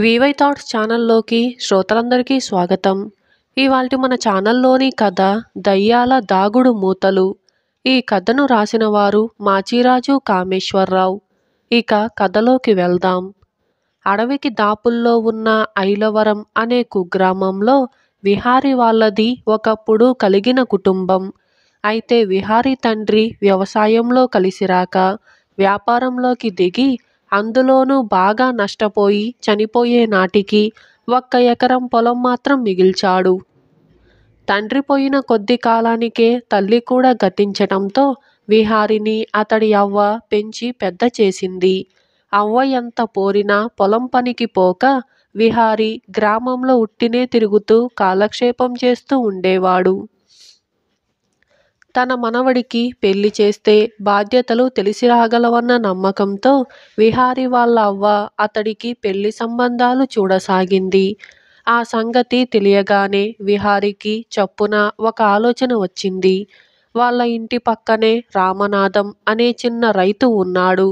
VY thoughts ఛానల్లోకి శ్రోతలందరికీ స్వాగతం ఇవాళ మన ఛానల్లోని కథ దయ్యాల దాగుడు మూతలు ఈ కథను రాసిన వారు మాచిరాజు కామేశ్వరరావు ఇక కథలోకి వెళ్దాం అడవికి దాపుల్లో ఉన్న ఐలవరం అనే కుగ్రామంలో విహారి వాళ్ళది ఒకప్పుడు కలిగిన కుటుంబం అయితే విహారీ తండ్రి వ్యవసాయంలో కలిసిరాక వ్యాపారంలోకి దిగి అందులోనూ బాగా నష్టపోయి చనిపోయే నాటికి ఒక్క ఎకరం పొలం మాత్రం మిగిల్చాడు తండ్రి పోయిన కొద్ది కాలానికే తల్లి కూడా గతించటంతో విహారిని అతడి అవ్వ పెంచి పెద్ద చేసింది అవ్వ ఎంత పోరినా పొలం పనికి పోక విహారి గ్రామంలో ఉట్టినే తిరుగుతూ కాలక్షేపం చేస్తూ ఉండేవాడు తన మనవడికి పెళ్లి చేస్తే బాధ్యతలు తెలిసి రాగలవన్న నమ్మకంతో విహారి వాళ్ళ అవ్వ అతడికి పెళ్లి సంబంధాలు చూడసాగింది ఆ సంగతి తెలియగానే విహారికి చప్పున ఒక ఆలోచన వచ్చింది వాళ్ళ ఇంటి పక్కనే రామనాథం అనే చిన్న రైతు ఉన్నాడు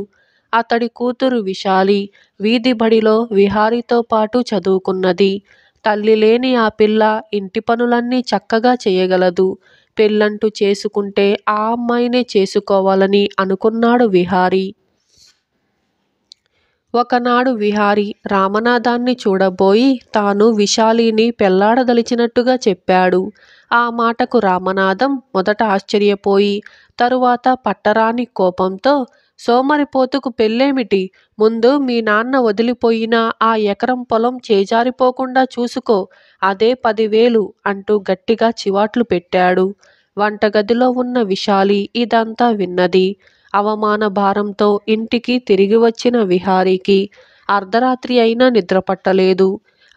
అతడి కూతురు విశాలి వీధి బడిలో విహారితో పాటు చదువుకున్నది తల్లి లేని ఆ పిల్ల ఇంటి పనులన్నీ చక్కగా చేయగలదు పెళ్ళంటూ చేసుకుంటే ఆ అమ్మాయినే చేసుకోవాలని అనుకున్నాడు విహారీ ఒకనాడు విహారి రామనాథాన్ని చూడబోయి తాను విశాలిని పెళ్లాడదలిచినట్టుగా చెప్పాడు ఆ మాటకు రామనాథం మొదట ఆశ్చర్యపోయి తరువాత పట్టరాని కోపంతో సోమరిపోతుకు పెళ్ళేమిటి? ముందు మీ నాన్న వదిలిపోయిన ఆ ఎకరం పొలం చేజారిపోకుండా చూసుకో. అదే పదివేలు అంటూ గట్టిగా చివాట్లు పెట్టాడు. వంటగదిలో ఉన్న విశాలి ఇదంతా విన్నది. అవమాన భారంతో ఇంటికి తిరిగి వచ్చిన విహారికి అర్ధరాత్రి అయినా నిద్రపట్టలేదు.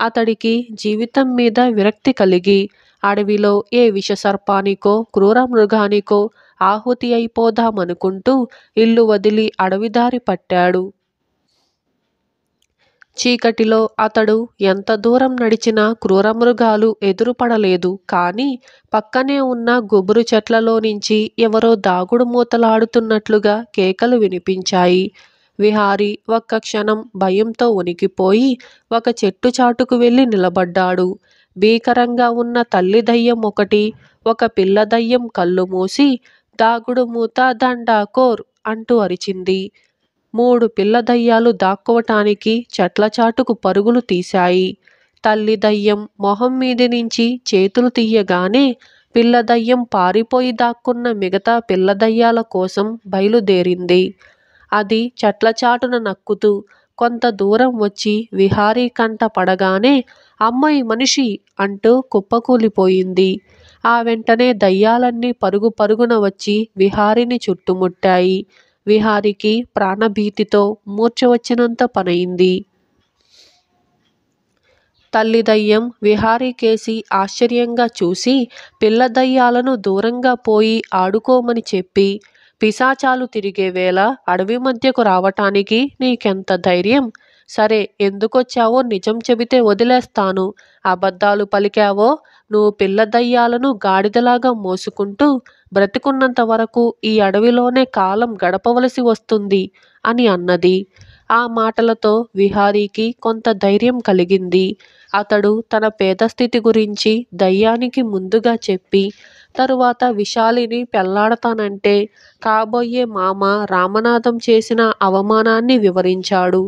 అతడికి జీవితం మీద విరక్తి కలిగి, అడవిలో ఏ విషసర్పానికో, మృగానికో ఆహుతి అయిపోదామనుకుంటూ ఇల్లు వదిలి అడవిదారి పట్టాడు చీకటిలో అతడు ఎంత దూరం నడిచినా క్రూరమృగాలు ఎదురుపడలేదు కానీ పక్కనే ఉన్న గుబురు చెట్లలో నుంచి ఎవరో దాగుడు మూతలాడుతున్నట్లుగా కేకలు వినిపించాయి విహారి ఒక్క క్షణం భయంతో ఉనికిపోయి ఒక చెట్టు చాటుకు వెళ్ళి నిలబడ్డాడు భీకరంగా ఉన్న తల్లి దయ్యం ఒకటి ఒక పిల్ల దయ్యం కళ్ళు మూసి దాగుడు మూత కోర్ అంటూ అరిచింది. మూడు పిల్ల దయ్యాలు దాక్కోవటానికి చెట్లచాటుకు పరుగులు తీశాయి. తల్లి దయ్యం మొహం నుంచి చేతులు తీయగానే పిల్ల దయ్యం పారిపోయి దాక్కున్న మిగతా పిల్ల దయ్యాల కోసం బయలుదేరింది. అది చెట్లచాటున నక్కుతూ కొంత దూరం వచ్చి విహారీ కంట పడగానే అమ్మాయి మనిషి అంటూ కుప్పకూలిపోయింది ఆ వెంటనే దయ్యాలన్నీ పరుగు పరుగున వచ్చి విహారిని చుట్టుముట్టాయి విహారికి ప్రాణభీతితో మూర్చవచ్చినంత పనయింది తల్లి దయ్యం విహారీకేసి ఆశ్చర్యంగా చూసి పిల్ల దయ్యాలను దూరంగా పోయి ఆడుకోమని చెప్పి పిశాచాలు తిరిగే వేళ అడవి మధ్యకు రావటానికి నీకెంత ధైర్యం సరే ఎందుకొచ్చావో నిజం చెబితే వదిలేస్తాను అబద్ధాలు పలికావో నువ్వు పిల్ల దయ్యాలను గాడిదలాగా మోసుకుంటూ బ్రతికున్నంత వరకు ఈ అడవిలోనే కాలం గడపవలసి వస్తుంది అని అన్నది ఆ మాటలతో విహారీకి కొంత ధైర్యం కలిగింది అతడు తన పేదస్థితి గురించి దయ్యానికి ముందుగా చెప్పి తరువాత విశాలిని పెళ్లాడతానంటే కాబోయే మామ రామనాథం చేసిన అవమానాన్ని వివరించాడు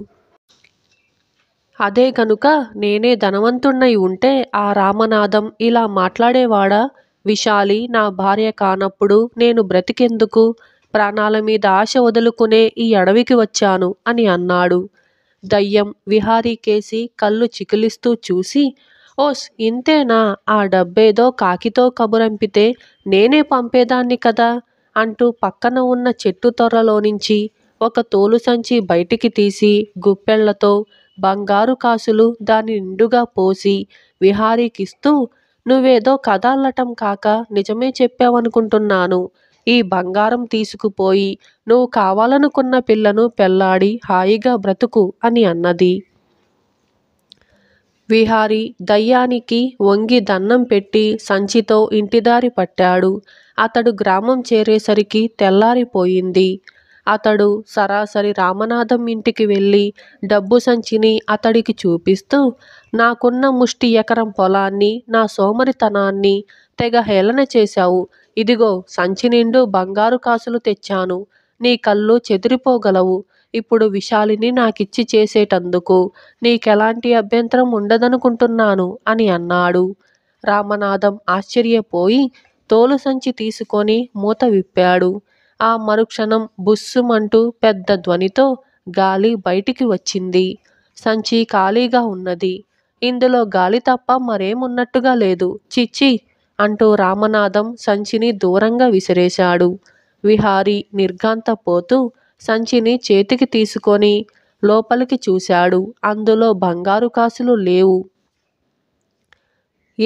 అదే గనుక నేనే ధనవంతుణ్ణై ఉంటే ఆ రామనాథం ఇలా మాట్లాడేవాడా విశాలి నా భార్య కానప్పుడు నేను బ్రతికెందుకు ప్రాణాల మీద ఆశ వదులుకునే ఈ అడవికి వచ్చాను అని అన్నాడు దయ్యం విహారీ కేసి కళ్ళు చికిలిస్తూ చూసి ఓస్ ఇంతేనా ఆ డబ్బేదో కాకితో కబురంపితే నేనే పంపేదాన్ని కదా అంటూ పక్కన ఉన్న చెట్టు తొర్రలోనించి ఒక తోలు సంచి బయటికి తీసి గుప్పెళ్లతో బంగారు కాసులు దాని నిండుగా పోసి విహారీకిస్తూ నువ్వేదో కథాలటం కాక నిజమే చెప్పావనుకుంటున్నాను ఈ బంగారం తీసుకుపోయి నువ్వు కావాలనుకున్న పిల్లను పెళ్లాడి హాయిగా బ్రతుకు అని అన్నది విహారి దయ్యానికి వంగి దన్నం పెట్టి సంచితో ఇంటిదారి పట్టాడు అతడు గ్రామం చేరేసరికి తెల్లారిపోయింది అతడు సరాసరి రామనాథం ఇంటికి వెళ్ళి డబ్బు సంచిని అతడికి చూపిస్తూ నాకున్న ముష్టి ఎకరం పొలాన్ని నా సోమరితనాన్ని తెగ హేళన చేశావు ఇదిగో సంచి నిండు బంగారు కాసులు తెచ్చాను నీ కళ్ళు చెదిరిపోగలవు ఇప్పుడు విశాలిని నాకిచ్చి చేసేటందుకు నీకెలాంటి అభ్యంతరం ఉండదనుకుంటున్నాను అని అన్నాడు రామనాథం ఆశ్చర్యపోయి తోలు సంచి తీసుకొని మూత విప్పాడు ఆ మరుక్షణం బుస్సుమంటూ పెద్ద ధ్వనితో గాలి బయటికి వచ్చింది సంచి ఖాళీగా ఉన్నది ఇందులో గాలి తప్ప మరేమున్నట్టుగా లేదు చిచ్చి అంటూ రామనాథం సంచిని దూరంగా విసిరేశాడు విహారీ పోతూ సంచిని చేతికి తీసుకొని లోపలికి చూశాడు అందులో బంగారు కాసులు లేవు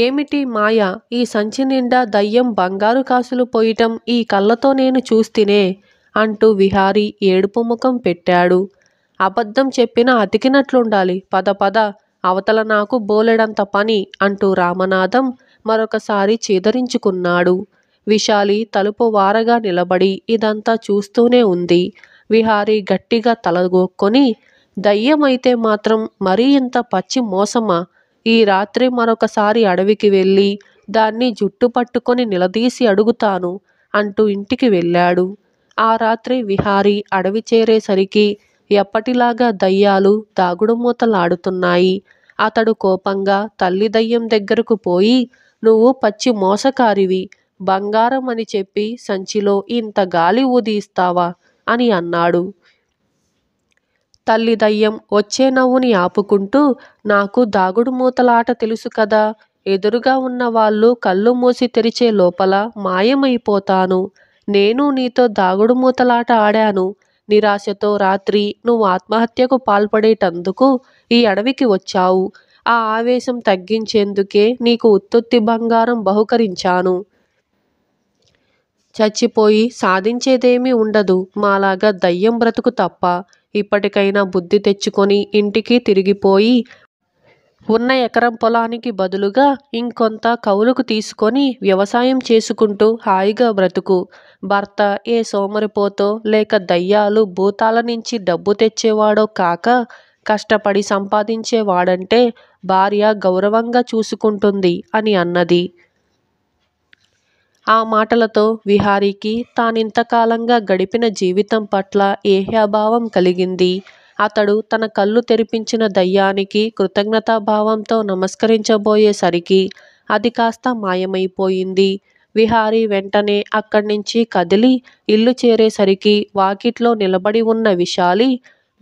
ఏమిటి మాయ ఈ సంచి నిండా దయ్యం బంగారు కాసులు పోయటం ఈ కళ్ళతో నేను చూస్తేనే అంటూ విహారీ ఏడుపు ముఖం పెట్టాడు అబద్ధం చెప్పినా అతికినట్లుండాలి పద పద అవతల నాకు బోలెడంత పని అంటూ రామనాథం మరొకసారి చేదరించుకున్నాడు విశాలి తలుపు వారగా నిలబడి ఇదంతా చూస్తూనే ఉంది విహారి గట్టిగా తలగొక్కొని దయ్యమైతే మాత్రం మరీ ఇంత పచ్చి మోసమా ఈ రాత్రి మరొకసారి అడవికి వెళ్ళి దాన్ని జుట్టు పట్టుకొని నిలదీసి అడుగుతాను అంటూ ఇంటికి వెళ్ళాడు ఆ రాత్రి విహారి అడవి చేరేసరికి ఎప్పటిలాగా దయ్యాలు దాగుడుమూతలాడుతున్నాయి అతడు కోపంగా తల్లి దయ్యం దగ్గరకు పోయి నువ్వు పచ్చి మోసకారివి బంగారం అని చెప్పి సంచిలో ఇంత గాలి ఊదిస్తావా అని అన్నాడు తల్లి దయ్యం వచ్చే నవ్వుని ఆపుకుంటూ నాకు దాగుడు మూతలాట తెలుసు కదా ఎదురుగా ఉన్న వాళ్ళు కళ్ళు మూసి తెరిచే లోపల మాయమైపోతాను నేను నీతో దాగుడు మూతలాట ఆడాను నిరాశతో రాత్రి నువ్వు ఆత్మహత్యకు పాల్పడేటందుకు ఈ అడవికి వచ్చావు ఆ ఆవేశం తగ్గించేందుకే నీకు ఉత్తుత్తి బంగారం బహుకరించాను చచ్చిపోయి సాధించేదేమీ ఉండదు మాలాగా దయ్యం బ్రతుకు తప్ప ఇప్పటికైనా బుద్ధి తెచ్చుకొని ఇంటికి తిరిగిపోయి ఉన్న ఎకరం పొలానికి బదులుగా ఇంకొంత కౌలుకు తీసుకొని వ్యవసాయం చేసుకుంటూ హాయిగా బ్రతుకు భర్త ఏ సోమరిపోతో లేక దయ్యాలు భూతాల నుంచి డబ్బు తెచ్చేవాడో కాక కష్టపడి సంపాదించేవాడంటే భార్య గౌరవంగా చూసుకుంటుంది అని అన్నది ఆ మాటలతో విహారీకి తానింతకాలంగా గడిపిన జీవితం పట్ల ఏహ్యాభావం కలిగింది. అతడు తన కళ్ళు తెరిపించిన దయ్యానికి కృతజ్ఞతాభావంతో నమస్కరించబోయేసరికి అది కాస్త మాయమైపోయింది. విహారీ వెంటనే అక్కడి నుంచి కదిలి ఇల్లు చేరేసరికి వాకిట్లో నిలబడి ఉన్న విశాలి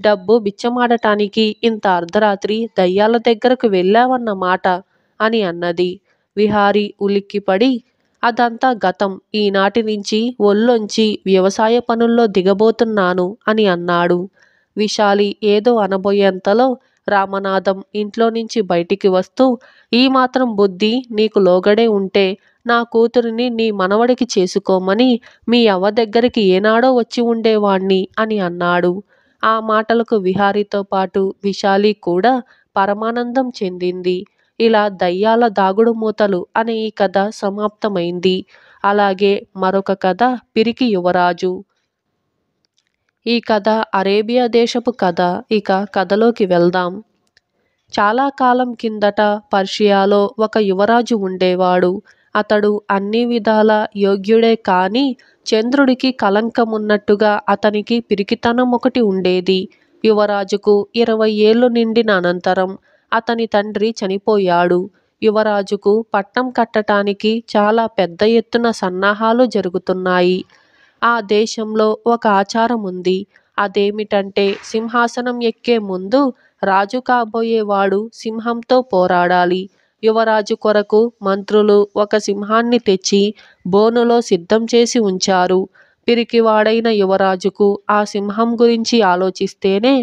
డబ్బు బిచ్చమాడటానికి ఇంత అర్ధరాత్రి దయ్యాల దగ్గరకు వెళ్ళావన్నమాట అని అన్నది. విహారీ ఉలిక్కిపడి అదంతా గతం ఈనాటి నుంచి ఒళ్ళొంచి వ్యవసాయ పనుల్లో దిగబోతున్నాను అని అన్నాడు విశాలి ఏదో అనబోయేంతలో రామనాథం ఇంట్లో నుంచి బయటికి వస్తూ ఈ మాత్రం బుద్ధి నీకు లోగడే ఉంటే నా కూతురిని నీ మనవడికి చేసుకోమని మీ అవ్వ దగ్గరికి ఏనాడో వచ్చి ఉండేవాణ్ణి అని అన్నాడు ఆ మాటలకు విహారీతో పాటు విశాలి కూడా పరమానందం చెందింది ఇలా దయ్యాల దాగుడు మూతలు అనే ఈ కథ సమాప్తమైంది అలాగే మరొక కథ పిరికి యువరాజు ఈ కథ అరేబియా దేశపు కథ ఇక కథలోకి వెళ్దాం చాలా కాలం కిందట పర్షియాలో ఒక యువరాజు ఉండేవాడు అతడు అన్ని విధాల యోగ్యుడే కానీ చంద్రుడికి కలంకం ఉన్నట్టుగా అతనికి పిరికితనం ఒకటి ఉండేది యువరాజుకు ఇరవై ఏళ్ళు నిండిన అనంతరం అతని తండ్రి చనిపోయాడు యువరాజుకు పట్టం కట్టటానికి చాలా పెద్ద ఎత్తున సన్నాహాలు జరుగుతున్నాయి ఆ దేశంలో ఒక ఆచారం ఉంది అదేమిటంటే సింహాసనం ఎక్కే ముందు రాజు కాబోయేవాడు సింహంతో పోరాడాలి యువరాజు కొరకు మంత్రులు ఒక సింహాన్ని తెచ్చి బోనులో సిద్ధం చేసి ఉంచారు పిరికివాడైన యువరాజుకు ఆ సింహం గురించి ఆలోచిస్తేనే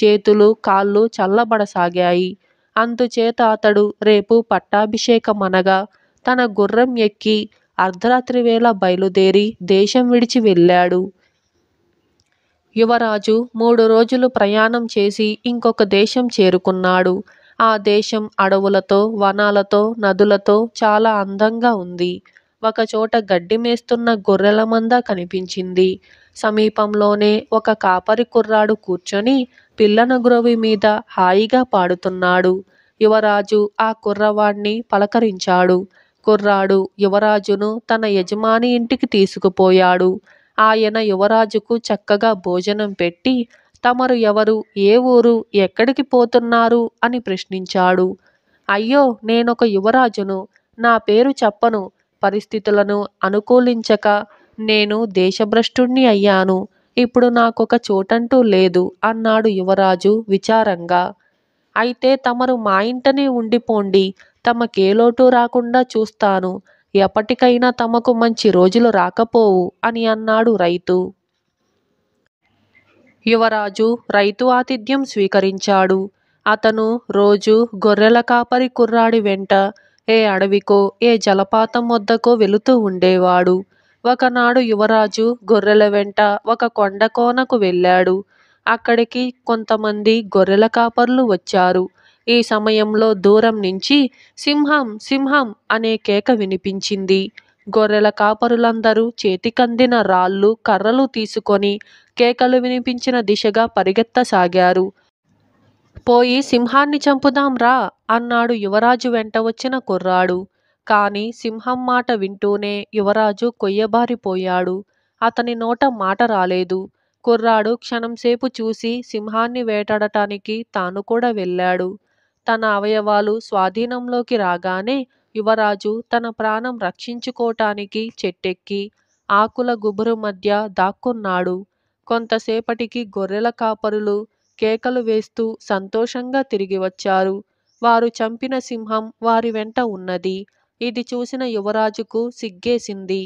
చేతులు కాళ్ళు చల్లబడసాగాయి అందుచేత అతడు రేపు పట్టాభిషేకమనగా తన గుర్రం ఎక్కి అర్ధరాత్రి వేళ బయలుదేరి దేశం విడిచి వెళ్ళాడు యువరాజు మూడు రోజులు ప్రయాణం చేసి ఇంకొక దేశం చేరుకున్నాడు ఆ దేశం అడవులతో వనాలతో నదులతో చాలా అందంగా ఉంది ఒకచోట గడ్డి మేస్తున్న గొర్రెల మంద కనిపించింది సమీపంలోనే ఒక కాపరి కుర్రాడు కూర్చొని పిల్లన గ్రోవి మీద హాయిగా పాడుతున్నాడు యువరాజు ఆ కుర్రవాడిని పలకరించాడు కుర్రాడు యువరాజును తన యజమాని ఇంటికి తీసుకుపోయాడు ఆయన యువరాజుకు చక్కగా భోజనం పెట్టి తమరు ఎవరు ఏ ఊరు ఎక్కడికి పోతున్నారు అని ప్రశ్నించాడు అయ్యో నేనొక యువరాజును నా పేరు చెప్పను పరిస్థితులను అనుకూలించక నేను దేశభ్రష్టుణ్ణి అయ్యాను ఇప్పుడు నాకొక చోటంటూ లేదు అన్నాడు యువరాజు విచారంగా అయితే తమరు మా ఇంటనే ఉండిపోండి తమకేలోటు రాకుండా చూస్తాను ఎప్పటికైనా తమకు మంచి రోజులు రాకపోవు అని అన్నాడు రైతు యువరాజు రైతు ఆతిథ్యం స్వీకరించాడు అతను రోజు గొర్రెల కాపరి కుర్రాడి వెంట ఏ అడవికో ఏ జలపాతం వద్దకో వెళుతూ ఉండేవాడు ఒకనాడు యువరాజు గొర్రెల వెంట ఒక కొండకోనకు వెళ్ళాడు అక్కడికి కొంతమంది గొర్రెల కాపర్లు వచ్చారు ఈ సమయంలో దూరం నుంచి సింహం సింహం అనే కేక వినిపించింది గొర్రెల కాపరులందరూ చేతికందిన రాళ్ళు కర్రలు తీసుకొని కేకలు వినిపించిన దిశగా పరిగెత్తసాగారు పోయి సింహాన్ని చంపుదాం రా అన్నాడు యువరాజు వెంట వచ్చిన కుర్రాడు కాని సింహం మాట వింటూనే యువరాజు కొయ్యబారిపోయాడు. అతని నోట మాట రాలేదు. కుర్రాడు క్షణంసేపు చూసి సింహాన్ని వేటాడటానికి తాను కూడా వెళ్ళాడు. తన అవయవాలు స్వాధీనంలోకి రాగానే యువరాజు తన ప్రాణం రక్షించుకోటానికి చెట్టెక్కి ఆకుల గుబురు మధ్య దాక్కున్నాడు. కొంతసేపటికి గొర్రెల కాపరులు కేకలు వేస్తూ సంతోషంగా తిరిగి వచ్చారు వారు చంపిన సింహం వారి వెంట ఉన్నది. ఇది చూసిన యువరాజుకు సిగ్గేసింది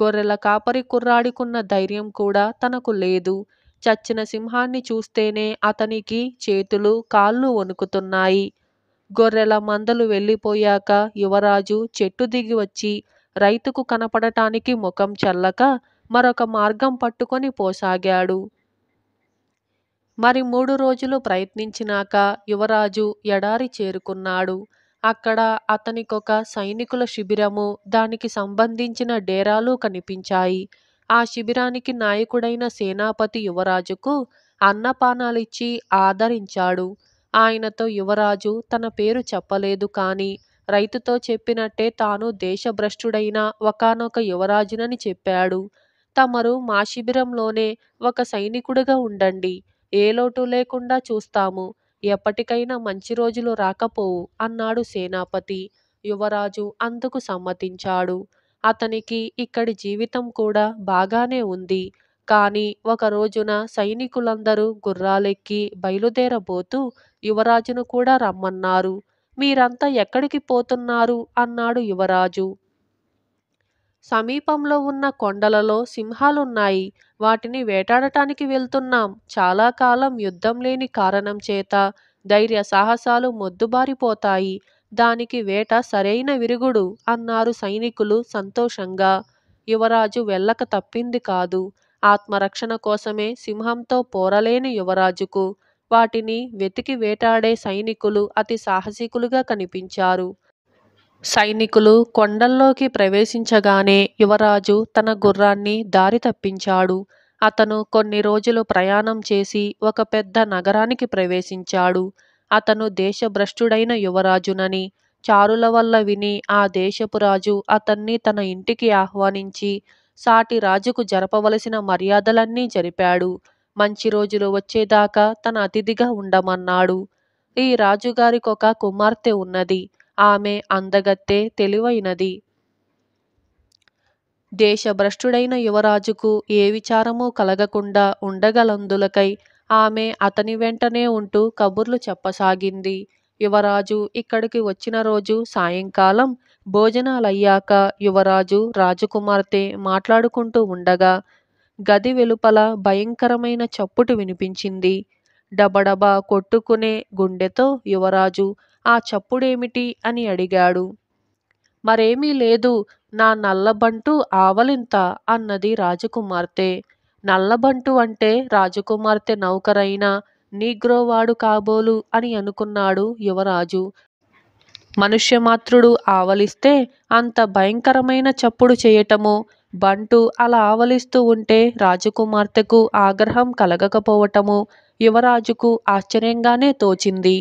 గొర్రెల కాపరి కుర్రాడికున్న ధైర్యం కూడా తనకు లేదు చచ్చిన సింహాన్ని చూస్తేనే అతనికి చేతులు కాళ్ళు వణుకుతున్నాయి గొర్రెల మందలు వెళ్ళిపోయాక యువరాజు చెట్టు దిగి వచ్చి రైతుకు కనపడటానికి ముఖం చల్లక మరొక మార్గం పట్టుకొని పోసాగాడు మరి మూడు రోజులు ప్రయత్నించినాక యువరాజు ఎడారి చేరుకున్నాడు అక్కడ అతనికొక సైనికుల శిబిరము దానికి సంబంధించిన డేరాలు కనిపించాయి ఆ శిబిరానికి నాయకుడైన సేనాపతి యువరాజుకు అన్నపానాలిచ్చి ఆదరించాడు ఆయనతో యువరాజు తన పేరు చెప్పలేదు కానీ రైతుతో చెప్పినట్టే తాను దేశభ్రష్టుడైన ఒకనొక యువరాజునని చెప్పాడు తమరు మా శిబిరంలోనే ఒక సైనికుడుగా ఉండండి ఏ లోటు లేకుండా చూస్తాము ఎప్పటికైనా మంచి రోజులు రాకపోవు అన్నాడు సేనాపతి యువరాజు అందుకు సమ్మతించాడు అతనికి ఇక్కడి జీవితం కూడా బాగానే ఉంది కానీ ఒక రోజున సైనికులందరూ గుర్రాలెక్కి బయలుదేరబోతూ యువరాజును కూడా రమ్మన్నారు మీరంతా ఎక్కడికి పోతున్నారు అన్నాడు యువరాజు సమీపంలో ఉన్న కొండలలో సింహాలున్నాయి వాటిని వేటాడటానికి వెళ్తున్నాం చాలా కాలం యుద్ధం లేని కారణం చేత ధైర్య సాహసాలు మొద్దుబారిపోతాయి దానికి వేట సరైన విరుగుడు అన్నారు సైనికులు సంతోషంగా యువరాజు వెళ్ళక తప్పింది కాదు ఆత్మరక్షణ కోసమే సింహంతో పోరలేని యువరాజుకు వాటిని వెతికి వేటాడే సైనికులు అతి సాహసికులుగా కనిపించారు సైనికులు కొండల్లోకి ప్రవేశించగానే యువరాజు తన గుర్రాన్ని దారి తప్పించాడు అతను కొన్ని రోజులు ప్రయాణం చేసి ఒక పెద్ద నగరానికి ప్రవేశించాడు అతను దేశభ్రష్టుడైన యువరాజునని చారుల వల్ల విని ఆ దేశపు రాజు అతన్ని తన ఇంటికి ఆహ్వానించి సాటి రాజుకు జరపవలసిన మర్యాదలన్నీ జరిపాడు మంచి రోజులు వచ్చేదాకా తన అతిథిగా ఉండమన్నాడు ఈ రాజుగారికొక కుమార్తె ఉన్నది ఆమె అందగత్తె తెలివైనది దేశభ్రష్టుడైన యువరాజుకు ఏ విచారము కలగకుండా ఉండగలందులకై ఆమె అతని వెంటనే ఉంటూ కబుర్లు చెప్పసాగింది యువరాజు ఇక్కడికి వచ్చిన రోజు సాయంకాలం భోజనాలయ్యాక యువరాజు రాజకుమార్తె మాట్లాడుకుంటూ ఉండగా గది వెలుపల భయంకరమైన చప్పుటు వినిపించింది డబడబా కొట్టుకునే గుండెతో యువరాజు ఆ చప్పుడేమిటి అని అడిగాడు మరేమీ లేదు నా నల్లబంటు ఆవలింత అన్నది రాజకుమార్తె నల్లబంటు అంటే రాజకుమార్తె నౌకరైన నీగ్రోవాడు కాబోలు అని అనుకున్నాడు యువరాజు మనుష్యమాత్రుడు ఆవలిస్తే అంత భయంకరమైన చప్పుడు చేయటము బంటు అలా ఆవలిస్తూ ఉంటే రాజకుమార్తెకు ఆగ్రహం కలగకపోవటము యువరాజుకు ఆశ్చర్యంగానే తోచింది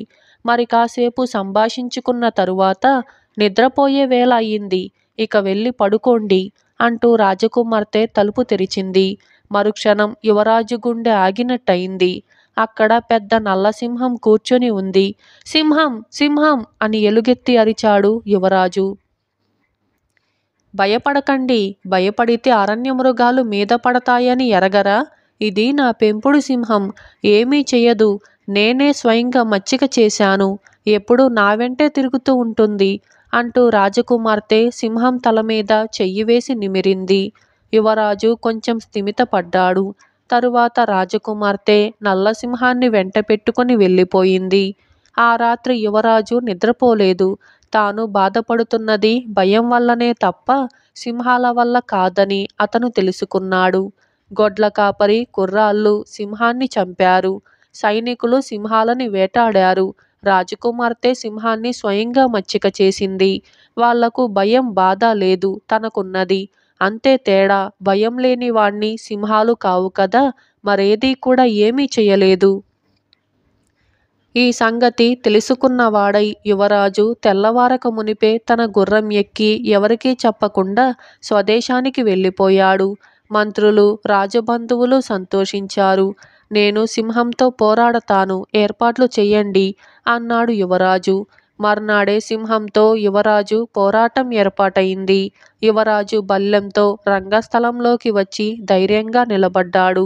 మరి కాసేపు సంభాషించుకున్న తరువాత నిద్రపోయే వేళ అయింది ఇక వెళ్ళి పడుకోండి అంటూ రాజకుమార్తె తలుపు తెరిచింది మరుక్షణం యువరాజు గుండె ఆగినట్టయింది అక్కడ పెద్ద నల్లసింహం కూర్చొని ఉంది సింహం సింహం అని ఎలుగెత్తి అరిచాడు యువరాజు భయపడకండి భయపడితే అరణ్య మృగాలు మీద పడతాయని ఎరగరా ఇది నా పెంపుడు సింహం ఏమీ చెయ్యదు నేనే స్వయంగా మచ్చిక చేశాను ఎప్పుడూ నా వెంటే తిరుగుతూ ఉంటుంది అంటూ రాజకుమార్తె సింహం తల మీద చెయ్యి వేసి నిమిరింది యువరాజు కొంచెం స్థిమితపడ్డాడు తరువాత రాజకుమార్తె నల్లసింహాన్ని వెంట పెట్టుకుని వెళ్ళిపోయింది ఆ రాత్రి యువరాజు నిద్రపోలేదు తాను బాధపడుతున్నది భయం వల్లనే తప్ప సింహాల వల్ల కాదని అతను తెలుసుకున్నాడు గొడ్ల కాపరి కుర్రాళ్ళు సింహాన్ని చంపారు సైనికులు సింహాలని వేటాడారు రాజకుమార్తె సింహాన్ని స్వయంగా మచ్చిక చేసింది వాళ్లకు భయం బాధ లేదు తనకున్నది అంతే తేడా భయం లేని వాణ్ణి సింహాలు కావు కదా మరేదీ కూడా ఏమీ చేయలేదు ఈ సంగతి తెలుసుకున్నవాడై యువరాజు తెల్లవారక మునిపే తన గుర్రం ఎక్కి ఎవరికీ చెప్పకుండా స్వదేశానికి వెళ్ళిపోయాడు మంత్రులు రాజబంధువులు సంతోషించారు నేను సింహంతో పోరాడతాను ఏర్పాట్లు చెయ్యండి అన్నాడు యువరాజు మర్నాడే సింహంతో యువరాజు పోరాటం ఏర్పాటైంది యువరాజు బల్లెంతో రంగస్థలంలోకి వచ్చి ధైర్యంగా నిలబడ్డాడు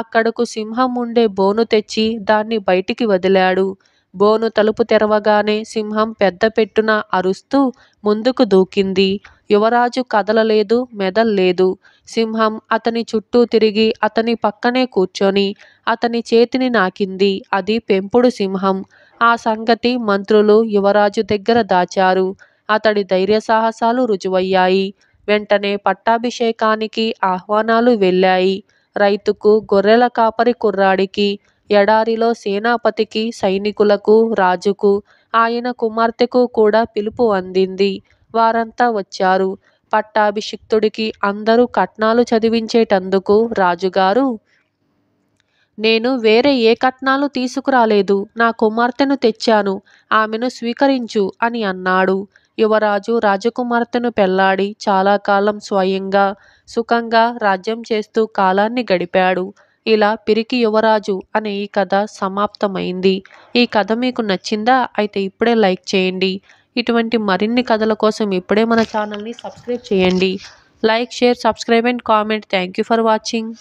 అక్కడకు సింహం ఉండే బోను తెచ్చి దాన్ని బయటికి వదిలాడు బోను తలుపు తెరవగానే సింహం పెద్ద పెట్టున అరుస్తూ ముందుకు దూకింది యువరాజు కదలలేదు మెదల్లేదు సింహం అతని చుట్టూ తిరిగి అతని పక్కనే కూర్చొని అతని చేతిని నాకింది అది పెంపుడు సింహం ఆ సంగతి మంత్రులు యువరాజు దగ్గర దాచారు అతడి ధైర్య సాహసాలు రుజువయ్యాయి వెంటనే పట్టాభిషేకానికి ఆహ్వానాలు వెళ్ళాయి రైతుకు గొర్రెల కాపరి కుర్రాడికి ఎడారిలో సేనాపతికి సైనికులకు రాజుకు ఆయన కుమార్తెకు కూడా పిలుపు అందింది వారంతా వచ్చారు పట్టాభిషిక్తుడికి అందరూ కట్నాలు చదివించేటందుకు రాజుగారు నేను వేరే ఏ కట్నాలు తీసుకురాలేదు నా కుమార్తెను తెచ్చాను ఆమెను స్వీకరించు అని అన్నాడు యువరాజు రాజకుమార్తెను పెళ్లాడి చాలా కాలం స్వయంగా సుఖంగా రాజ్యం చేస్తూ కాలాన్ని గడిపాడు ఇలా పిరికి యువరాజు అనే ఈ కథ సమాప్తమైంది ఈ కథ మీకు నచ్చిందా అయితే ఇప్పుడే లైక్ చేయండి ఇటువంటి మరిన్ని కథల కోసం ఇప్పుడే మన ఛానల్ని సబ్స్క్రైబ్ చేయండి like share subscribe and comment thank you for watching